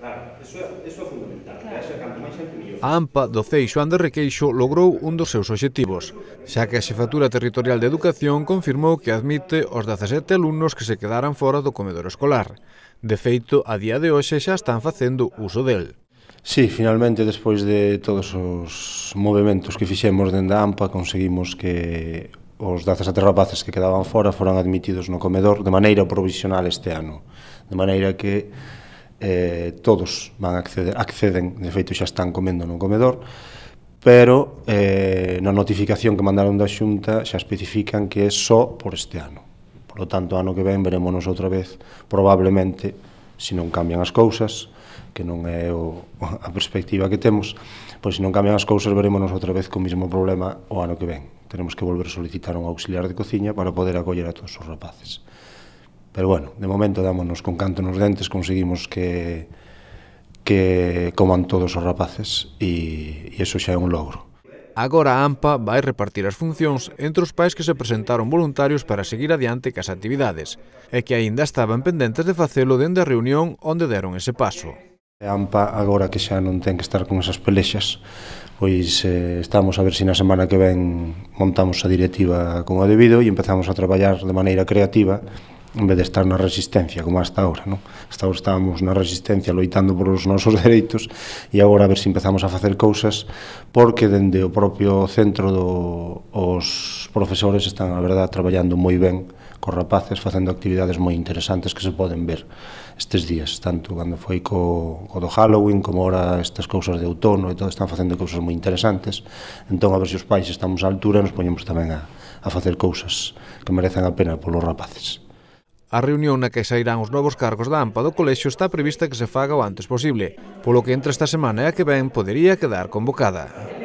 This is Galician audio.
Claro, eso é, eso fundamental, canto máis mellor. A AMPA do Ceixo Ander Requeixo logrou un dos seus obxectivos, xa que a Xefatura Territorial de Educación confirmou que admite os 17 alumnos que se quedaran fora do comedor escolar. De feito, a día de hoxe xa están facendo uso del. Sí, finalmente, despois de todos os movimentos que fixemos dende a AMPA, conseguimos que os 17 rapaces que quedaban fora foran admitidos no comedor de maneira provisional este ano. De maneira que eh, todos van a acceder, acceden, de feito xa están comendo no comedor, pero eh, na notificación que mandaron da Xunta xa especifican que é só por este ano. Por lo tanto, ano que ven veremos outra vez, probablemente, se non cambian as cousas, que non é o, a perspectiva que temos, pois se non cambian as cousas veremos outra vez co mesmo problema o ano que ven. Tenemos que volver a solicitar un auxiliar de cociña para poder acoller a todos os rapaces. Pero bueno, de momento dámonos con canto nos dentes, conseguimos que que coman todos os rapaces e, e eso xa é un logro. Agora a AMPA vai repartir as funcións entre os pais que se presentaron voluntarios para seguir adiante cas actividades e que aínda estaban pendentes de facelo dende a reunión onde deron ese paso. A AMPA agora que xa non ten que estar con esas pelexas, pois eh, estamos a ver se na semana que ven montamos a directiva como debido e empezamos a traballar de maneira creativa en vez de estar na resistencia como hasta ahora, non? Hasta ahora estábamos na resistencia loitando por os nosos dereitos e agora a ver se empezamos a facer cousas porque dende o propio centro do, os profesores están, a verdade, traballando moi ben cos rapaces, facendo actividades moi interesantes que se poden ver estes días, tanto cando foi co, co do Halloween como ora estas cousas de outono e todo, están facendo cousas moi interesantes entón a ver se os pais estamos á altura nos poñemos tamén a, a facer cousas que merecen a pena polos rapaces. A reunión na que sairán os novos cargos da AMPA do colexio está prevista que se faga o antes posible, polo que entre esta semana e a que ven podería quedar convocada.